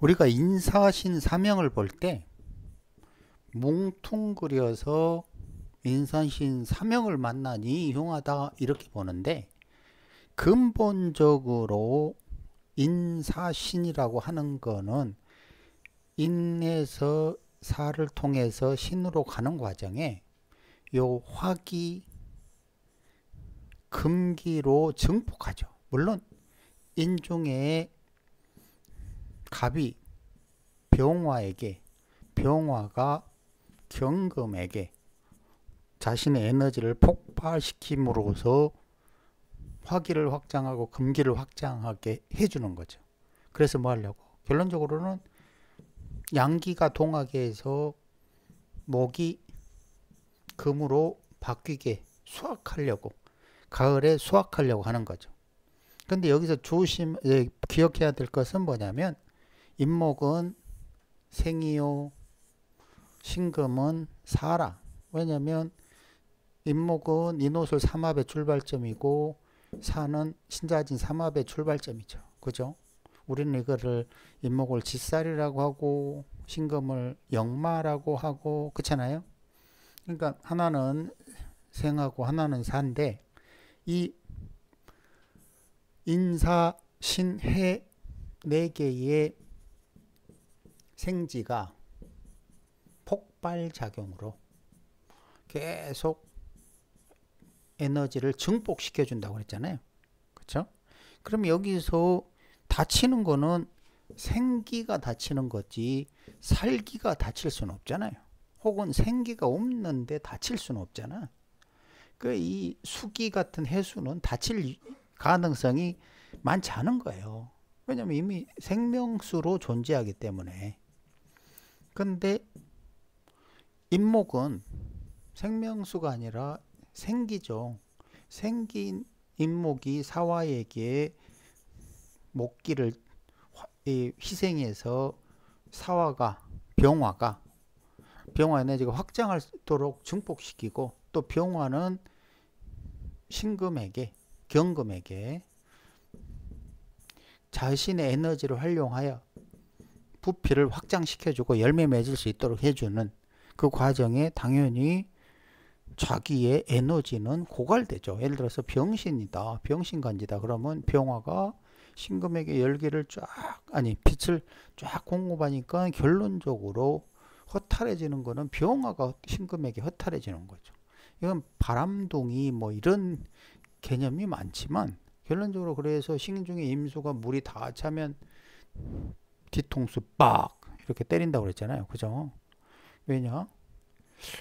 우리가 인사신 사명을 볼 때 뭉퉁그려서 인사신 사명을 만나니 흉하다 이렇게 보는데 근본적으로 인사신이라고 하는 거는 인내서 사를 통해서 신으로 가는 과정에 요 화기 금기로 증폭하죠. 물론 인중에 갑이 병화에게 병화가 경금에게 자신의 에너지를 폭발시킴으로써 화기를 확장하고 금기를 확장하게 해주는 거죠. 그래서 뭐 하려고? 결론적으로는 양기가 동하게 해서 목이 금으로 바뀌게 수확하려고 가을에 수확하려고 하는 거죠. 근데 여기서 조심 예, 기억해야 될 것은 뭐냐면 임목은 생이요 신금은 사라 왜냐면 임목은 인호술 삼합의 출발점이고 사는 신자진 삼합의 출발점이죠 그죠 우리는 이거를 임목을 짓살이라고 하고 신금을 역마라고 하고 그렇잖아요 그러니까 하나는 생하고 하나는 산데 이 인사 신해 네 개의 생지가 폭발작용으로 계속 에너지를 증폭시켜 준다고 그랬잖아요. 그렇 그럼 여기서 다치는 거는 생기가 다치는 거지 살기가 다칠 수는 없잖아요. 혹은 생기가 없는데 다칠 수는 없잖아. 그 이 수기 같은 해수는 다칠 가능성이 많지 않은 거예요. 왜냐면 이미 생명수로 존재하기 때문에. 근데 임목은 생명수가 아니라 생기죠. 생긴 인목이 사화에게 목기를 희생해서 사화가 병화가 병화는 지금 확장할 도록 증폭시키고 또 병화는 신금에게 경금에게 자신의 에너지를 활용하여 부피를 확장시켜주고 열매 맺을 수 있도록 해주는 그 과정에 당연히 자기의 에너지는 고갈되죠. 예를 들어서 병신이다. 병신간지다. 그러면 병화가 신금에게 열기를 쫙 아니 빛을 쫙 공급하니까 결론적으로 허탈해지는 거는 병화가 신금에게 허탈해지는 거죠. 이건 바람둥이 뭐 이런 개념이 많지만 결론적으로 그래서 신중의 임수가 물이 다 차면 뒤통수 빡 이렇게 때린다고 그랬잖아요. 그죠? 왜냐?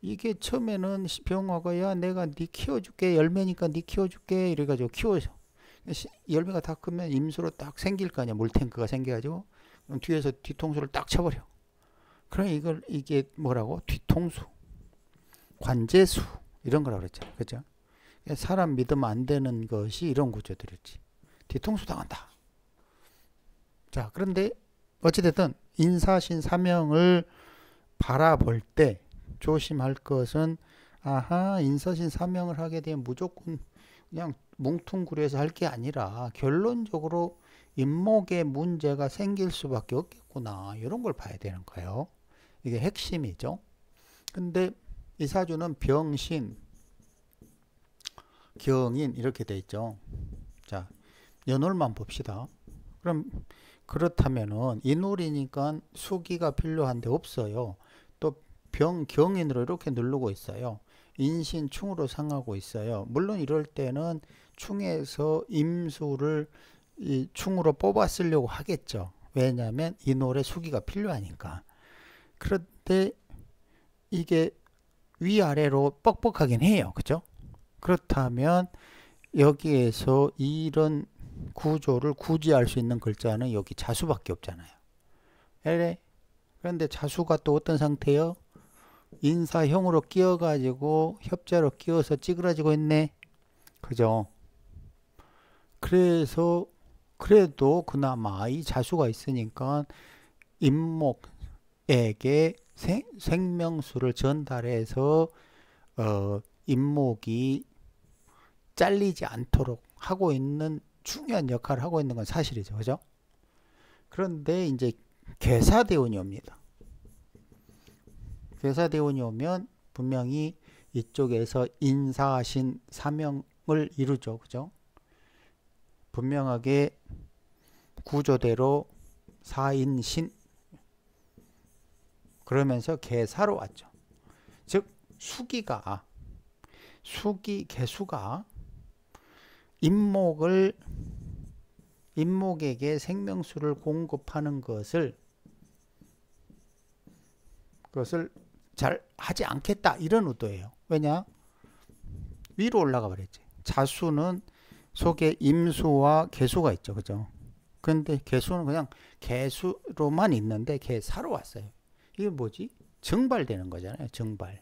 이게 처음에는 병화가야 내가 네 키워줄게 열매니까 네 키워줄게 이래가지고 키워서 열매가 다 크면 임수로 딱 생길 거 아니야 물탱크가 생겨가지고 그럼 뒤에서 뒤통수를 딱 쳐버려 그럼 이걸 이게 뭐라고 뒤통수 관제수 이런 거라고 그랬잖아 그죠 사람 믿으면 안 되는 것이 이런 구조들이지 뒤통수 당한다 자 그런데 어찌됐든 인사신 사명을 바라볼 때 조심할 것은 아하 인사신 사명을 하게 되면 무조건 그냥 뭉퉁구려해서 할 게 아니라 결론적으로 인목에 문제가 생길 수밖에 없겠구나 이런 걸 봐야 되는 거예요. 이게 핵심이죠. 근데 이사주는 병신, 경인 이렇게 돼 있죠. 자 연월만 봅시다. 그럼 그렇다면은 인울이니까 수기가 필요한데 없어요. 또 병경인으로 이렇게 누르고 있어요. 인신충으로 상하고 있어요. 물론 이럴 때는 충에서 임수를 이 충으로 뽑았으려고 하겠죠. 왜냐하면 이월의 수기가 필요하니까. 그런데 이게 위아래로 뻑뻑하긴 해요. 그죠? 그렇다면 여기에서 이런 구조를 굳이 할수 있는 글자는 여기 자수밖에 없잖아요. 그래? 예? 그런데 자수가 또 어떤 상태요? 인사형으로 끼어가지고 협자로 끼어서 찌그러지고 있네. 그죠? 그래서 그래도 그나마 이 자수가 있으니까 임목에게 생, 명수를 전달해서 어, 임목이 잘리지 않도록 하고 있는 중요한 역할을 하고 있는 건 사실이죠. 그죠? 그런데 이제 괴사대원이 옵니다. 괴사대원이 오면 분명히 이쪽에서 인사하신 사명을 이루죠. 그죠? 분명하게 구조대로 사인신 그러면서 개사로 왔죠. 즉 수기가 수기 개수가 임목을 인목에게 생명수를 공급하는 것을 그것을 잘 하지 않겠다 이런 의도예요. 왜냐? 위로 올라가 버렸지. 자수는 속에 임수와 개수가 있죠. 그죠? 근데 개수는 그냥 개수로만 있는데 개사로 왔어요. 이게 뭐지? 증발되는 거잖아요. 증발.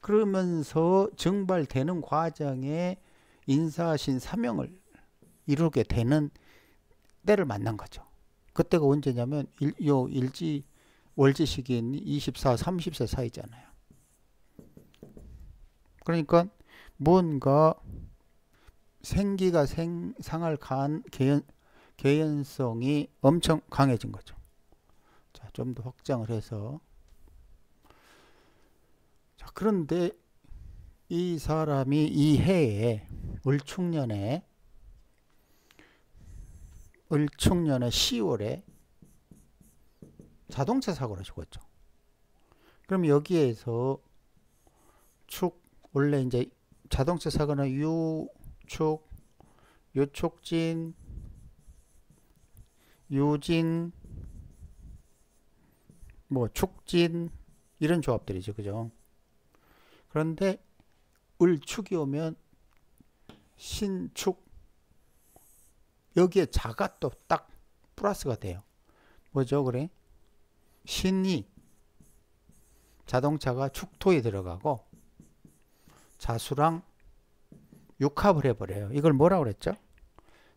그러면서 증발되는 과정에 인사신 하 사명을 이루게 되는 때를 만난 거죠. 그때가 언제냐면 일, 요 일지 월지 시기인 24, 30세 사이잖아요. 그러니까 뭔가 생기가 생상할 간 개연 개연성이 엄청 강해진 거죠. 자, 좀 더 확장을 해서 자, 그런데 이 사람이 이 해에 을축년에 을축년의 10월에 자동차 사고를 죽었죠. 그럼 여기에서 축 원래 이제 자동차 사고는 유축 유축진 유진 뭐 축진 이런 조합들이죠. 그죠? 그런데 을축이 오면 신축 여기에 자가 또 딱 플러스가 돼요. 뭐죠 그래? 신이 자동차가 축토에 들어가고 자수랑 육합을 해버려요. 이걸 뭐라고 그랬죠?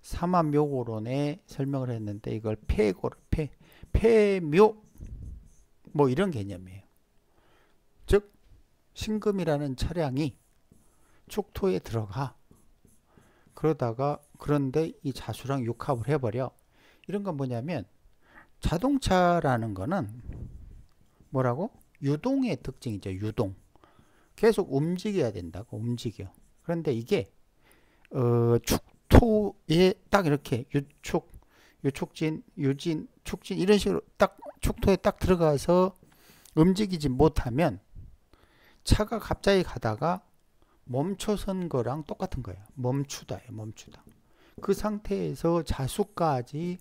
삼합묘고론에 설명을 했는데 이걸 폐고 폐 폐묘 뭐 이런 개념이에요. 즉 신금이라는 차량이 축토에 들어가 그러다가 그런데 이 자수랑 육합을 해버려. 이런 건 뭐냐면 자동차라는 거는 뭐라고? 유동의 특징이죠. 유동. 계속 움직여야 된다고 움직여. 그런데 이게 어, 축토에 딱 이렇게 유축, 유축진, 유진, 축진 이런 식으로 딱 축토에 딱 들어가서 움직이지 못하면 차가 갑자기 가다가 멈춰선 거랑 똑같은 거예요. 멈추다예요. 멈추다. 그 상태에서 자수까지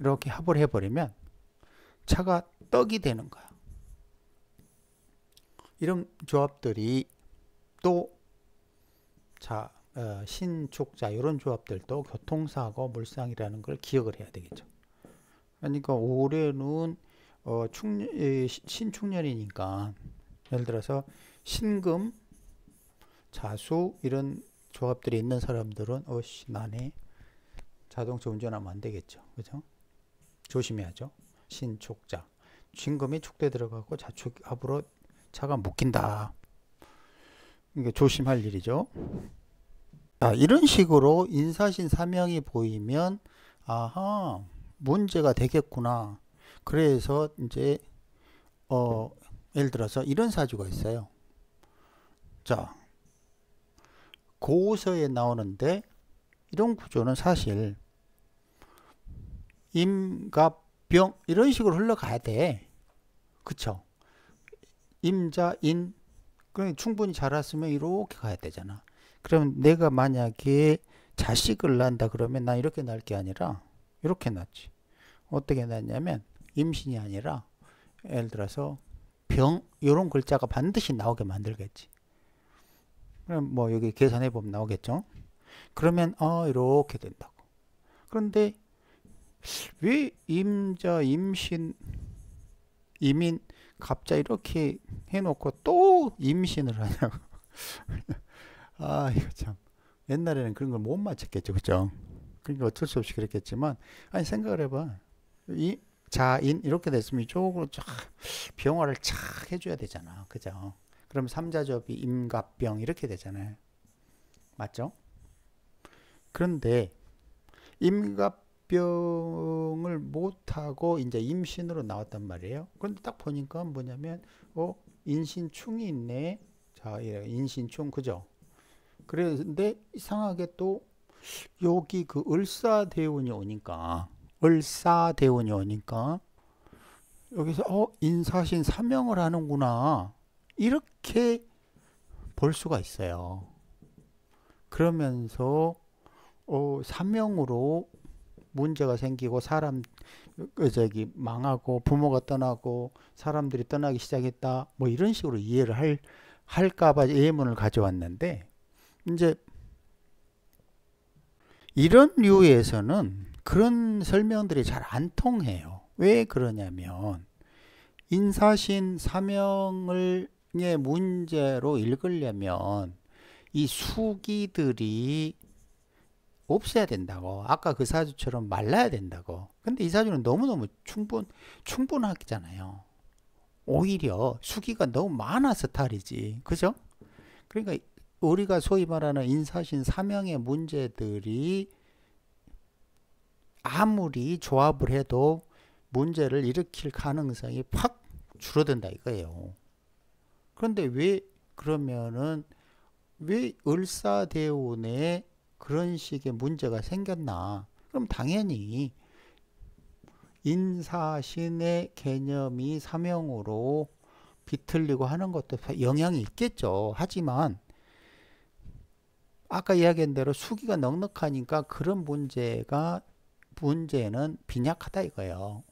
이렇게 합을 해버리면 차가 떡이 되는 거야. 이런 조합들이 또 자, 어, 신축자 이런 조합들도 교통사고 물상이라는 걸 기억을 해야 되겠죠. 그러니까 올해는 어, 충, 신축년이니까 예를 들어서 신금, 자수 이런 조합들이 있는 사람들은 어씨 나네 자동차 운전하면 안 되겠죠 그죠 조심해야죠 신촉자 진금이 축대 들어가고 좌측 앞으로 차가 묶인다 이게 조심할 일이죠 자 이런 식으로 인사신 사명이 보이면 아하 문제가 되겠구나 그래서 이제 어 예를 들어서 이런 사주가 있어요 자 고서에 나오는데 이런 구조는 사실 임갑병 이런 식으로 흘러가야 돼. 그쵸? 임자 인 그럼 그러니까 충분히 자랐으면 이렇게 가야 되잖아. 그럼 내가 만약에 자식을 낳는다 그러면 난 이렇게 낳을 게 아니라 이렇게 낳지. 어떻게 낳냐면 임신이 아니라 예를 들어서 병 이런 글자가 반드시 나오게 만들겠지. 그럼 뭐 여기 계산해 보면 나오겠죠. 그러면 어 이렇게 된다고. 그런데 왜 임자, 임신, 이민 갑자 이렇게 해놓고 또 임신을 하냐고. 아 이거 참 옛날에는 그런 걸 못 맞췄겠죠, 그죠? 그러니까 어쩔 수 없이 그랬겠지만 아니 생각을 해봐. 이 자인 이렇게 됐으면 이쪽으로 쫙 병화를 착 해줘야 되잖아, 그죠? 그럼 삼자접이 임갑병 이렇게 되잖아요. 맞죠? 그런데 임갑병을 못하고 이제 임신으로 나왔단 말이에요. 그런데 딱 보니까 뭐냐면 어 인신충이 있네. 자, 예, 인신충 그죠? 그런데 이상하게 또 여기 그 을사대운이 오니까 을사대운이 오니까 여기서 어 인사신 사명을 하는구나 이렇게 볼 수가 있어요. 그러면서 어, 사명으로 문제가 생기고 사람 그 저기 망하고 부모가 떠나고 사람들이 떠나기 시작했다 뭐 이런 식으로 이해를 할 할까봐 예문을 가져왔는데 이제 이런 류에서는 그런 설명들이 잘 안 통해요. 왜 그러냐면 인사신 사명을 의 문제로 읽으려면 이 수기들이 없애야 된다고 아까 그 사주처럼 말라야 된다고 근데 이 사주는 너무너무 충분 충분하잖아요 오히려 수기가 너무 많아서 탈이지 그죠 그러니까 우리가 소위 말하는 인사신 사명의 문제들이 아무리 조합을 해도 문제를 일으킬 가능성이 확 줄어든다 이거예요 그런데 왜 그러면은 왜을사대운에 그런 식의 문제가 생겼나? 그럼 당연히 인사신의 개념이 사명으로 비틀리고 하는 것도 영향이 있겠죠. 하지만 아까 이야기한 대로 수기가 넉넉하니까 그런 문제가 문제는 빈약하다 이거예요.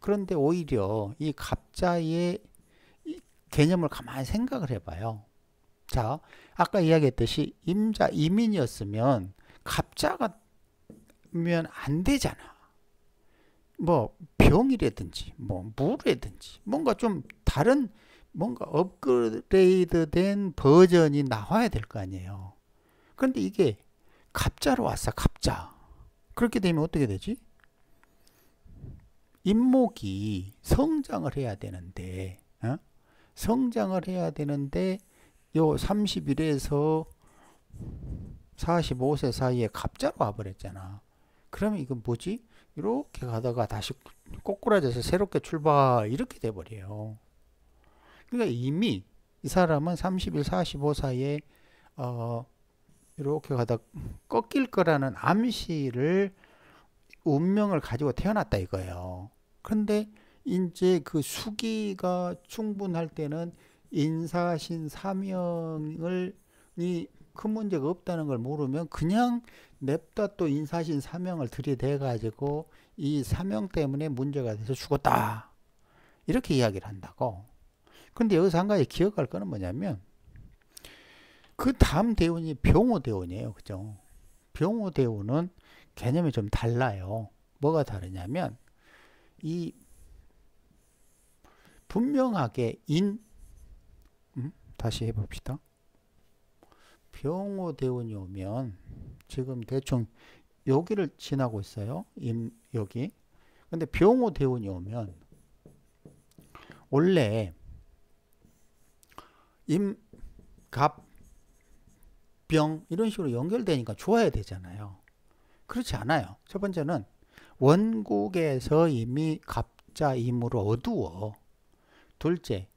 그런데 오히려 이 갑자의 개념을 가만히 생각을 해봐요. 자, 아까 이야기했듯이 임자 이민이었으면 갑자가면 안 되잖아. 뭐 병이라든지 뭐 무라든지 뭔가 좀 다른 뭔가 업그레이드된 버전이 나와야 될 거 아니에요. 그런데 이게 갑자로 왔어. 갑자. 그렇게 되면 어떻게 되지? 임목이 성장을 해야 되는데 어? 성장을 해야 되는데 요 31에서 45세 사이에 갑자로 와버렸잖아. 그러면 이건 뭐지? 이렇게 가다가 다시 꼬꾸라져서 새롭게 출발 이렇게 돼버려요. 그러니까 이미 이 사람은 31, 45 사이에 어, 이렇게 가다 꺾일 거라는 암시를 운명을 가지고 태어났다 이거예요. 그런데 이제 그 수기가 충분할 때는 인사신 하 사명을 이큰 문제가 없다는 걸 모르면 그냥 냅다 또 인사신 하 사명을 들이대 가지고 이 사명 때문에 문제가 돼서 죽었다 이렇게 이야기를 한다고 근데 여기서 한 가지 기억할 거는 뭐냐면 그 다음 대운이 병호 대운이에요 그죠 병호 대운은 개념이 좀 달라요 뭐가 다르냐면 이 분명하게 인 음? 다시 해봅시다. 병호 대운이 오면 지금 대충 여기를 지나고 있어요. 임 여기. 근데 병호 대운이 오면 원래 임, 갑, 병 이런 식으로 연결되니까 좋아야 되잖아요. 그렇지 않아요. 첫 번째는 원국에서 이미 갑자임으로 어두워. 둘째,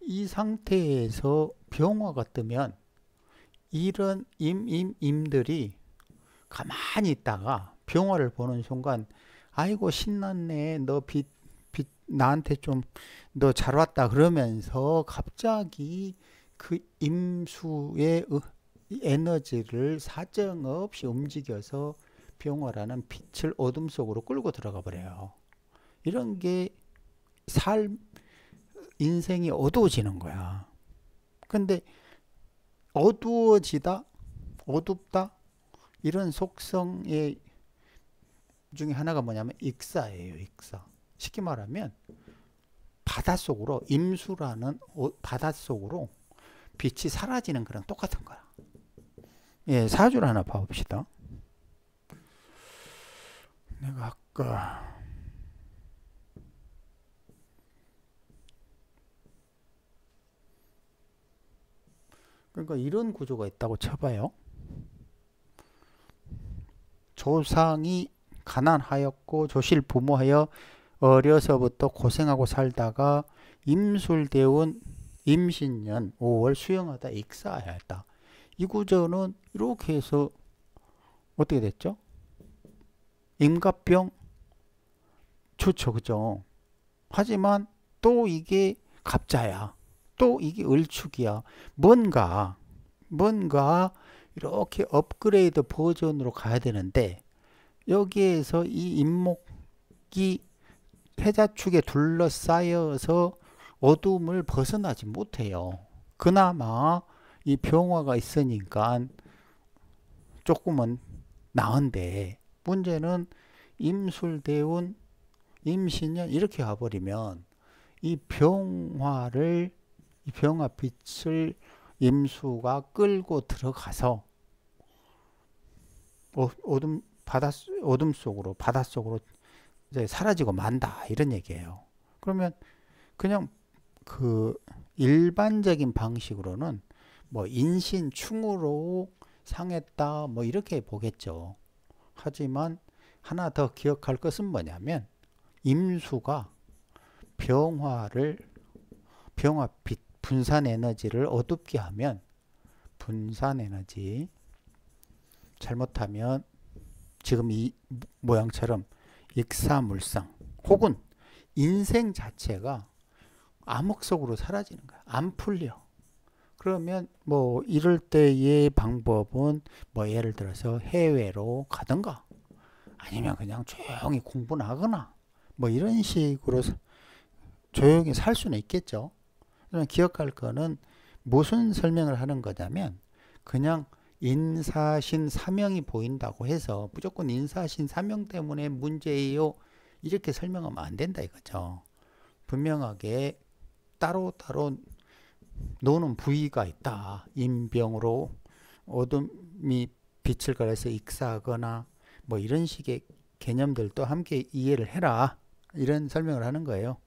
이 상태에서 병화가 뜨면 이런 임 임임들이 가만히 있다가 병화를 보는 순간 아이고 신났네 너빛 빛 나한테 좀 너 잘 왔다 그러면서 갑자기 그 임수의 에너지를 사정없이 움직여서 병화라는 빛을 어둠 속으로 끌고 들어가 버려요. 이런 게삶 인생이 어두워지는 거야. 근데 어두워지다, 어둡다 이런 속성의 중에 하나가 뭐냐면 익사예요. 익사. 쉽게 말하면 바닷속으로 임수라는 바닷속으로 빛이 사라지는 거랑 똑같은 거야. 예, 사주를 하나 봐봅시다. 내가 아까 그러니까 이런 구조가 있다고 쳐봐요. 조상이 가난하였고 조실 부모하여 어려서부터 고생하고 살다가 임술대운 임신년 5월 수영하다 익사하였다. 이 구조는 이렇게 해서 어떻게 됐죠? 임가병 좋죠 그죠? 하지만 또 이게 갑자야. 또 이게 을축이야. 뭔가 뭔가 이렇게 업그레이드 버전으로 가야 되는데 여기에서 이 임목이 해자축에 둘러싸여서 어둠을 벗어나지 못해요. 그나마 이 병화가 있으니까 조금은 나은데 문제는 임술대운 임신년 이렇게 가버리면이 병화를 이 병화 빛을 임수가 끌고 들어가서 어, 어둠 바다 어둠 속으로 바다 속으로 이제 사라지고 만다 이런 얘기예요. 그러면 그냥 그 일반적인 방식으로는 뭐 인신충으로 상했다 뭐 이렇게 보겠죠. 하지만 하나 더 기억할 것은 뭐냐면 임수가 병화를 병화빛 분산 에너지를 어둡게 하면 분산 에너지 잘못하면 지금 이 모양처럼 익사물상 혹은 인생 자체가 암흑 속으로 사라지는 거야. 안 풀려. 그러면 뭐 이럴 때의 방법은 뭐 예를 들어서 해외로 가든가 아니면 그냥 조용히 공부나 하거나 뭐 이런 식으로 조용히 살 수는 있겠죠. 그러면 기억할 거는 무슨 설명을 하는 거냐면 그냥 인사신 사명이 보인다고 해서 무조건 인사신 사명 때문에 문제예요. 이렇게 설명하면 안 된다 이거죠. 분명하게 따로따로 따로 노는 부위가 있다. 인병으로 어둠이 빛을 가려서 익사하거나 뭐 이런 식의 개념들도 함께 이해를 해라. 이런 설명을 하는 거예요.